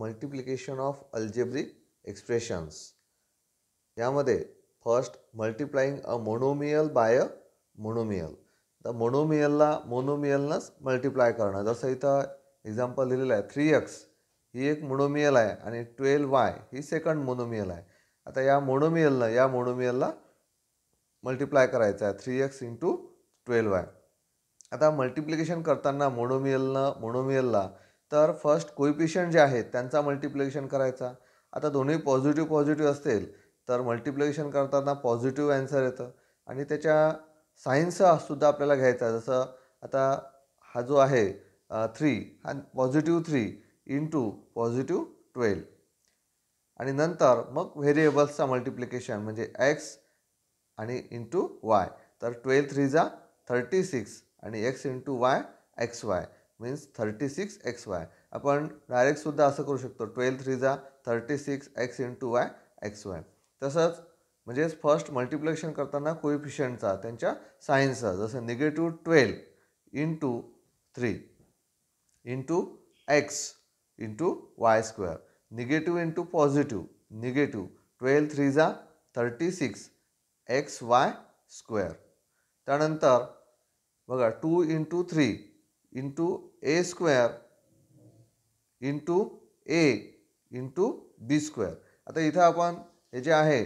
multiplication of algebraic expressions यामध्ये first multiplying a monomial by a monomial तर मोनोमियलला मोनोमियलनंच multiply करणं जसं इथं एक्झाम्पल दिलेलं आहे थ्री एक्स ही एक मोनोमियल आहे आणि ट्वेल्व वाय ही सेकंड मोनोमियल आहे आता या मोनोमियलनं या मोनोमियलला मल्टिप्लाय करायचं आहे three x into twelve y आता मल्टिप्लिकेशन करताना मोनोमियलनं मोनोमियलला तर फर्स्ट कोइपिशियंट जे आहेत त्यांचा मल्टिप्लिकेशन करायचा आता दोन्ही पॉझिटिव्ह पॉझिटिव्ह असतील तर मल्टिप्लिकेशन करताना पॉझिटिव्ह अँसर येतं आणि त्याच्या सायन्सचा सुद्धा आपल्याला घ्यायचा जसं आता हा जो आहे थ्री हा positive three into positive twelve आणि नंतर मग व्हेरिएबल्सचा मल्टिप्लिकेशन म्हणजे एक्स आणि इंटू वाय तर ट्वेल्व थ्रीजा थर्टी सिक्स आणि x into y x y means thirty six x y आपण डायरेक्टसुद्धा असं करू शकतो ट्वेल्व थ्री जा thirty six x into y x y तसंच म्हणजेच फर्स्ट मल्टिप्लिकेशन करताना कोइफिशियंटचा त्यांच्या सायन्सचा जसं negative twelve into three into x into y square negative into positive negative twelve three जा thirty six x y square त्यानंतर बघा two into three into a square into a into b square आता इथं आपण हे जे आहे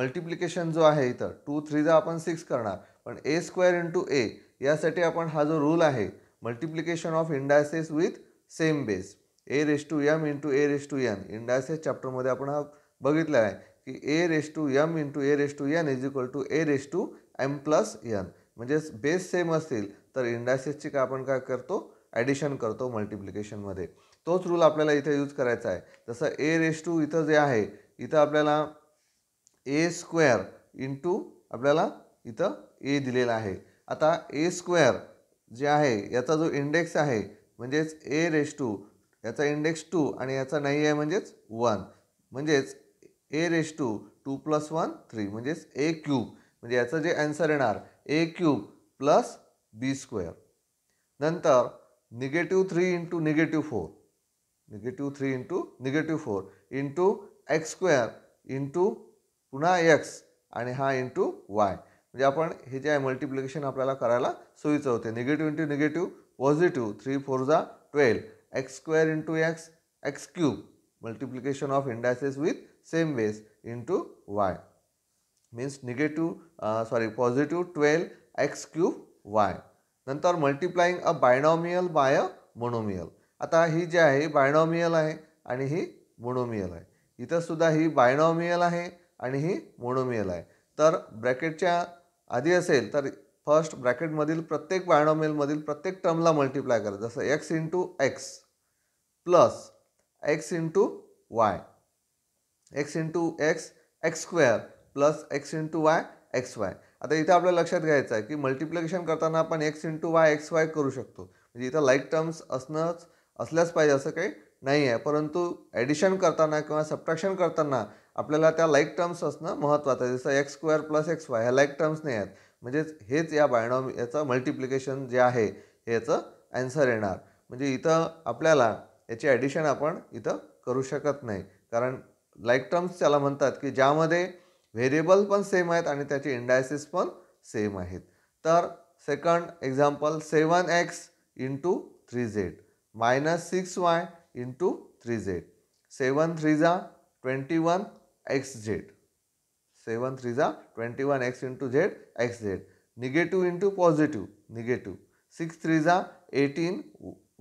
multiplication जो आहे इथं टू थ्रीचा आपण सिक्स करणार पण ए स्क्वेअर इंटू ए यासाठी आपण हा जो रूल आहे multiplication of indices with same base a raise to m into a raise to n indices चॅप्टरमध्ये आपण हा बघितला आहे की a raise to m into a raise to n is equal to a raise to m plus n म्हणजेच base same असतील तर इंडायसेसची का आपण काय करतो ॲडिशन करतो मल्टिप्लिकेशनमध्ये तोच रूल आपल्याला इथे यूज करायचा आहे जसं ए रेश टू इथं जे आहे इथं आपल्याला ए स्क्वेअर इंटू आपल्याला इथं ए दिलेला आहे आता ए स्क्वेअर जे आहे याचा जो इंडेक्स आहे म्हणजेच ए रेश टू याचा इंडेक्स टू आणि याचा नाही आहे म्हणजेच वन म्हणजेच a raise to two plus one three म्हणजेच ए क्यूब म्हणजे याचं जे अँसर येणार a cube plus b square नंतर negative three into negative four negative three into negative four into x square into पुन्हा एक्स आणि हा इंटू वाय म्हणजे आपण हे जे आहे मल्टिप्लिकेशन आपल्याला करायला सोयीचं होते negative into negative positive three four जा twelve x square into x x cube multiplication of indices with same base into y means negative sorry positive twelve x cube y नंतर multiplying a binomial by a monomial आता ही जी आहे binomial आहे आणि ही monomial आहे इथंसुद्धा ही binomial आहे आणि ही monomial आहे तर ब्रॅकेटच्या आधी असेल तर फर्स्ट ब्रॅकेटमधील प्रत्येक बायनॉमियलमधील प्रत्येक टर्मला मल्टिप्लाय करा जसं x into x plus x into y x into x x square plus x into y x y आता इथं आपल्या लक्षात घ्यायचं आहे की मल्टिप्लिकेशन करताना आपण x into y x y करू शकतो म्हणजे इथं लाईक टर्म्स असणंच असल्याच पाहिजे असं काही नाही आहे परंतु ॲडिशन करताना किंवा सबट्रॅक्शन करताना आपल्याला त्या लाईक टर्म्स असणं महत्त्वाचं आहे जसं x square plus x y ह्या लाईक टर्म्स नाही आहेत म्हणजेच हेच या बायनॉम याचं मल्टिप्लिकेशन जे आहे याचं ॲन्सर येणार म्हणजे इथं आपल्याला याची ॲडिशन आपण इथं करू शकत नाही कारण लाईक टर्म्स त्याला म्हणतात की ज्यामध्ये व्हेरिएबल पण सेम आहेत आणि त्याचे इंडायसिस पण सेम आहेत तर second example seven x into three z minus six y into three z seven three जा twenty one x z seven three जा twenty one x into z x z negative into positive negative six three जा eighteen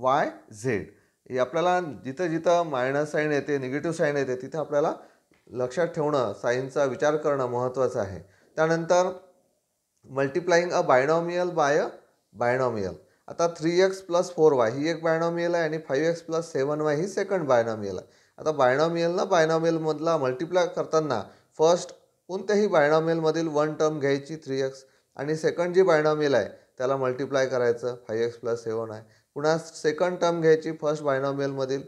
y z आपल्याला जिथं जिथं minus sign येते negative sign येते तिथं आपल्याला लक्षात ठेवणं सायन्सचा विचार करणं महत्त्वाचं आहे त्यानंतर multiplying a binomial by a binomial आता three x plus four y ही एक बायनॉमियल आहे आणि five x plus seven y ही सेकंड बायनॉमियल आहे आता ना बायनॉमियलमधला मल्टिप्लाय करताना फर्स्ट कोणत्याही बायनॉमियलमधील वन टर्म घ्यायची थ्री एक्स आणि सेकंड जी बायनॉमियल आहे त्याला मल्टिप्लाय करायचं फाईव्ह एक्स प्लस सेवन आहे पुन्हा सेकंड टर्म घ्यायची फर्स्ट बायनॉमियलमधील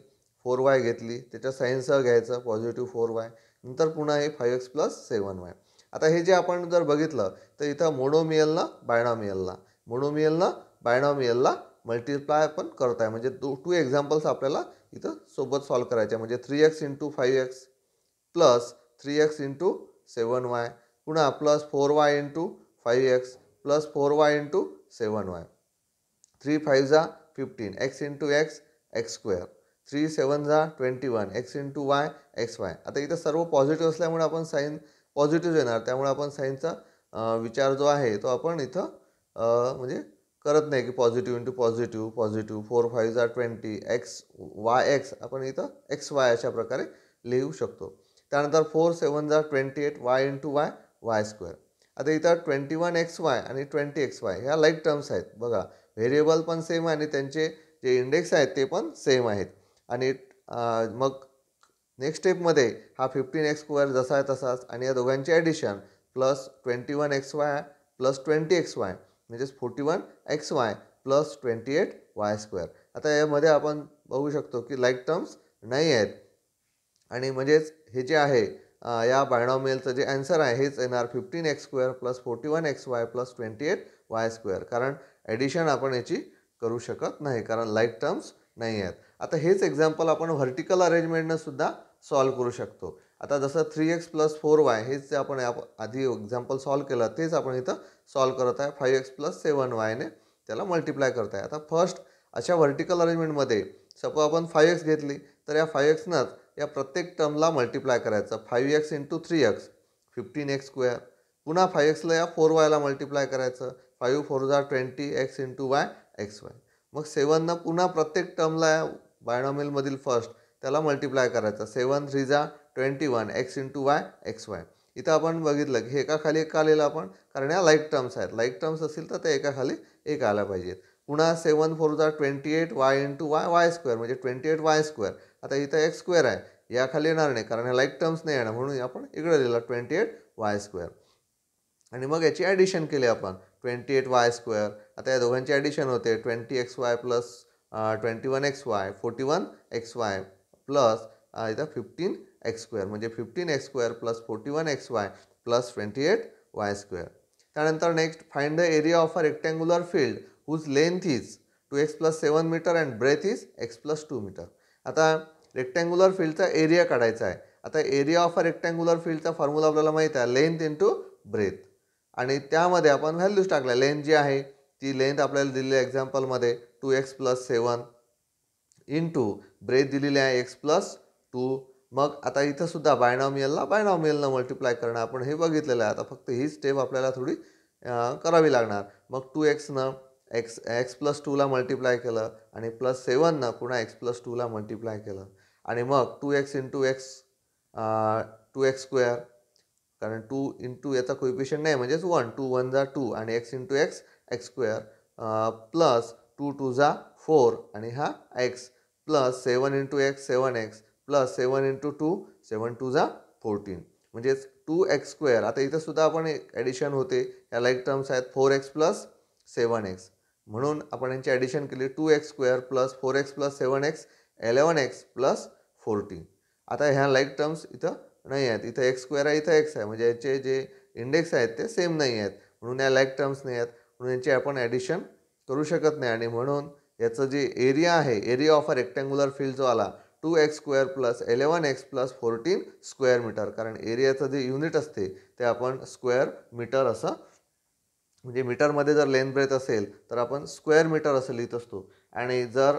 फोर वाय घेतली त्याच्या साईनसह घ्यायचं पॉझिटिव्ह फोर वाय नंतर पुन्हा हे five x plus seven y आता हे जे आपण जर बघितलं तर इथं मोनोमियलला बायनॉमियलला मोनोमियलला बायनॉमियलला मल्टिप्लाय आपण करत आहे म्हणजे दो टू एक्झाम्पल्स आपल्याला इथं सोबत सॉल्व करायचे म्हणजे three x into five x plus three x into seven y पुन्हा plus four y into five x plus four y into seven y three five झा fifteen x into x x square three seven जा twenty one x into y x y आता इथं सर्व positive असल्यामुळे आपण sine positive येणार त्यामुळे आपण साईनचा विचार जो आहे तो आपण इथं म्हणजे करत नाही की positive into positive positive four five जा ट्वेंटी एक्स वाय एक्स आपण इथं एक्स वाय अशा प्रकारे लिहू शकतो त्यानंतर फोर सेवन जा twenty eight y into y y square आता इथं ट्वेंटी वन एक्स वाय आणि ट्वेंटी एक्स वाय ह्या लाईट टर्म्स आहेत बघा व्हेरिएबल पण सेम आहे आणि त्यांचे जे इंडेक्स आहेत ते पण सेम आहेत आणि मग नेक्स्ट स्टेपमध्ये हा फिफ्टीन एक्स स्क्वेअर जसा आहे तसाच आणि या दोघांचे addition plus twenty one x y plus twenty x y म्हणजेच forty one x y plus twenty eight y square आता यामध्ये आपण बघू शकतो की लाईक टर्म्स नाही आहेत आणि म्हणजेच हे जे आहे या बायनॉमेलचं जे अँसर आहे हेच येणार fifteen x square plus forty one x y plus twenty eight y square कारण ॲडिशन आपण याची करू शकत नाही कारण लाईक टर्म्स नाही आहेत आता हेच एक्झाम्पल आपण व्हर्टिकल अरेंजमेंटनं सुद्धा सॉल्व्ह करू शकतो आता जसं three x plus four y हेच जे आपण या आधी एक्झाम्पल सॉल्व्ह केलं तेच आपण इथं सॉल्व्ह करत आहे फाईव्ह एक्स प्लस सेवन वायने त्याला मल्टिप्लाय करत आहे आता फर्स्ट अशा व्हर्टिकल अरेंजमेंटमध्ये सपोज आपण फाईव्ह एक्स घेतली तर या फाईव्ह एक्सनंच या प्रत्येक टर्मला मल्टिप्लाय करायचं five x into three x fifteen x square पुन्हा फाईव्ह एक्सला या फोर वायला मल्टिप्लाय करायचं फाईव्ह फोर झा twenty x into y x y मग सेवनना पुन्हा प्रत्येक टर्मला बायनॉमिलमधील फर्स्ट त्याला मल्टिप्लाय करायचा सेवन थ्री जा twenty one x into y x y इथं आपण बघितलं की एकाखाली एक आलेलं आपण कारण या लाईक टर्म्स आहेत लाईक टर्म्स असतील तर ते एकाखाली एक आल्या पाहिजेत पुन्हा सेवन फोर जा twenty eight y into y y square म्हणजे ट्वेंटी एट वाय स्क्वेअर आता इथं एक्स स्क्वेअर आहे याखाली येणार नाही कारण ह्या लाईक टर्म्स नाही येणार म्हणून आपण इकडे लिहिलं ट्वेंटी एट वाय स्क्वेअर आणि मग याची ॲडिशन केली आपण ट्वेंटी एट वाय स्क्वेअर आता या दोघांची ॲडिशन होते twenty x y plus twenty one x y forty one x y plus इथं फिफ्टीन एक्स स्क्वेअर म्हणजे fifteen x square plus forty one x y plus twenty eight y square त्यानंतर next find the area of a rectangular field whose length is two x plus seven metre and breadth is x plus two metre आता rectangular फील्डचा area काढायचा आहे आता area of a rectangular फील्डचा formula आपल्याला माहीत आहे length to breath आणि त्यामध्ये आपण व्हॅल्यूज टाकल्या लेंथ जी आहे ती लेंथ आपल्याला आहे एक्झाम्पलमध्ये two x plus seven in two breadth दिलेली आहे एक्स प्लस टू मग आता इथंसुद्धा बायनॉमियलला बायनॉमियलनं मल्टिप्लाय करणं आपण हे बघितलेलं आहे आता फक्त ही स्टेप आपल्याला थोडी करावी लागणार मग टू एक्सनं एक्स एक्स प्लस टूला मल्टिप्लाय केलं आणि प्लस सेवननं पुन्हा एक्स प्लस टूला मल्टिप्लाय केलं आणि मग two x into x two x square कारण टू इंटू याचा कोइपिशन नाही म्हणजेच वन टू वन जा टू आणि x into x x square plus two two जा फोर आणि हा x plus seven into x seven x plus seven into two seven two जा फोर्टीन म्हणजेच टू एक्स स्क्वेअर आता इथं सुद्धा आपण एक ॲडिशन होते या लाईक टर्म्स आहेत four x plus seven x म्हणून आपण यांची ॲडिशन केली two x square plus four x plus seven x eleven x plus fourteen आता ह्या लाईक टर्म्स इथं नाही आहेत इथं एक्स स्क्वेअर आहे इथं एक्स आहे म्हणजे याचे जे इंडेक्स आहेत ते सेम नाही आहेत म्हणून या लाईक टर्म्स नाही आहेत म्हणून यांची आपण ॲडिशन करू शकत नाही आणि म्हणून याचं जे एरिया आहे area of a rectangular field जो आला two x square plus eleven x plus fourteen square metre कारण एरियाचं जे युनिट असते ते आपण स्क्वेअर मीटर असं म्हणजे मीटरमध्ये जर लेन ब्रेथ असेल तर आपण स्क्वेअर मीटर असं लिहित असतो आणि जर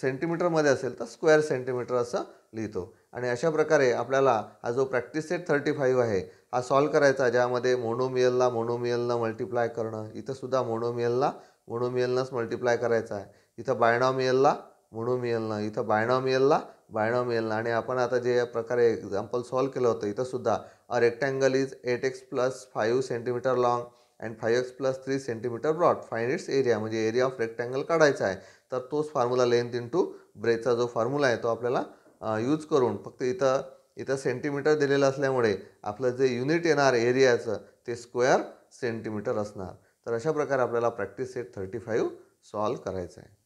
सेंटीमीटरमध्ये असेल तर स्क्वेअर सेंटीमीटर असं लिहितो आणि अशा प्रकारे आपल्याला हा जो प्रॅक्टिस सेट थर्टी फाईव्ह आहे हा सॉल्व करायचा ज्यामध्ये मोनोमियलला मोनोमियलनं मल्टिप्लाय करणं इथंसुद्धा मोनोमियलला मोनोमियलनंच मल्टिप्लाय करायचा आहे इथं बायनॉमियलला मोनोमियलनं इथं बायनॉमियलला बायनॉमियलनं आणि आपण आता जे प्रकारे एक्झाम्पल सॉल्व केलं होतं इथंसुद्धा a rectangle is eight x plus five centimetre long and five x plus three centimetre broad find its area म्हणजे एरिया ऑफ रेक्टँगल काढायचा आहे तर तोच फॉर्म्युला लेंथ टू ब्रेथचा जो फॉर्म्युला आहे तो आपल्याला यूज करून फक्त इथं इथं सेंटीमीटर दिलेलं असल्यामुळे आपलं जे युनिट येणार एरियाचं ते स्क्वेअर सेंटीमीटर असणार तर अशा प्रकारे आपल्याला practice set thirty five solve करायचं आहे